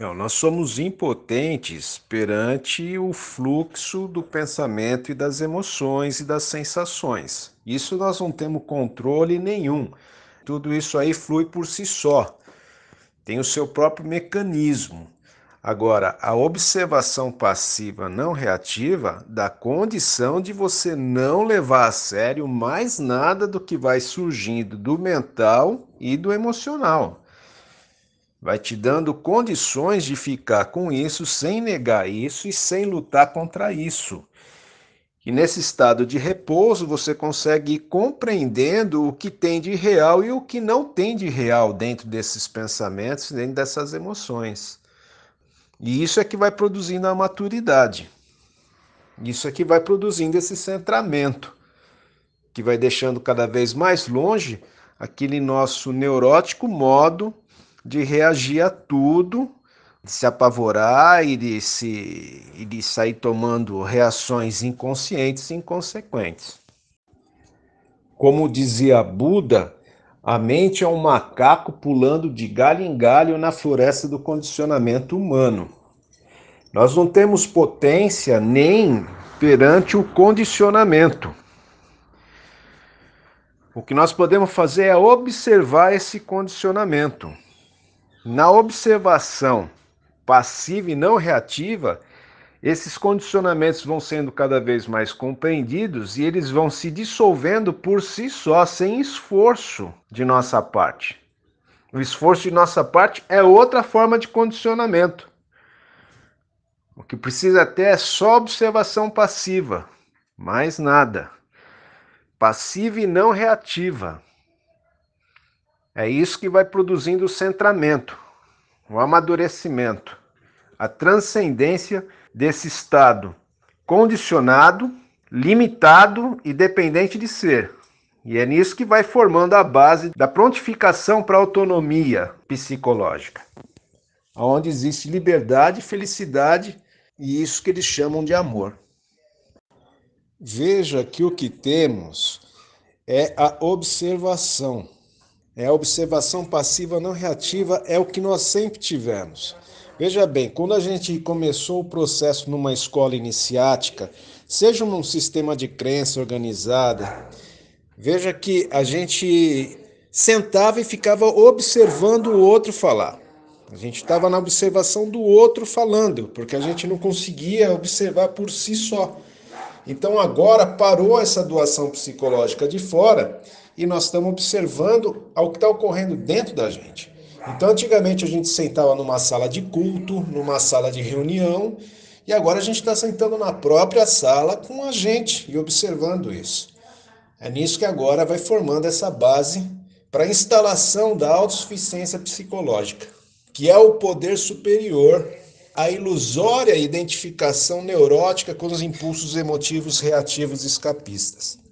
Não, nós somos impotentes perante o fluxo do pensamento e das emoções e das sensações. Isso nós não temos controle nenhum. Tudo isso aí flui por si só, tem o seu próprio mecanismo. Agora, a observação passiva não reativa dá condição de você não levar a sério mais nada do que vai surgindo do mental e do emocional vai te dando condições de ficar com isso, sem negar isso e sem lutar contra isso. E nesse estado de repouso você consegue ir compreendendo o que tem de real e o que não tem de real dentro desses pensamentos, dentro dessas emoções. E isso é que vai produzindo a maturidade. Isso é que vai produzindo esse centramento, que vai deixando cada vez mais longe aquele nosso neurótico modo de reagir a tudo, de se apavorar e de, se, e de sair tomando reações inconscientes e inconsequentes. Como dizia Buda, a mente é um macaco pulando de galho em galho na floresta do condicionamento humano. Nós não temos potência nem perante o condicionamento. O que nós podemos fazer é observar esse condicionamento. Na observação passiva e não reativa, esses condicionamentos vão sendo cada vez mais compreendidos e eles vão se dissolvendo por si só, sem esforço de nossa parte. O esforço de nossa parte é outra forma de condicionamento. O que precisa ter é só observação passiva, mais nada. Passiva e não reativa. É isso que vai produzindo o centramento, o amadurecimento, a transcendência desse estado condicionado, limitado e dependente de ser. E é nisso que vai formando a base da prontificação para a autonomia psicológica, onde existe liberdade, felicidade e isso que eles chamam de amor. Veja que o que temos é a observação é a observação passiva não reativa é o que nós sempre tivemos. Veja bem, quando a gente começou o processo numa escola iniciática, seja num sistema de crença organizada, veja que a gente sentava e ficava observando o outro falar. A gente estava na observação do outro falando, porque a gente não conseguia observar por si só. Então agora parou essa doação psicológica de fora e nós estamos observando ao que está ocorrendo dentro da gente. Então, antigamente a gente sentava numa sala de culto, numa sala de reunião, e agora a gente está sentando na própria sala com a gente e observando isso. É nisso que agora vai formando essa base para a instalação da autossuficiência psicológica, que é o poder superior à ilusória identificação neurótica com os impulsos emotivos reativos escapistas.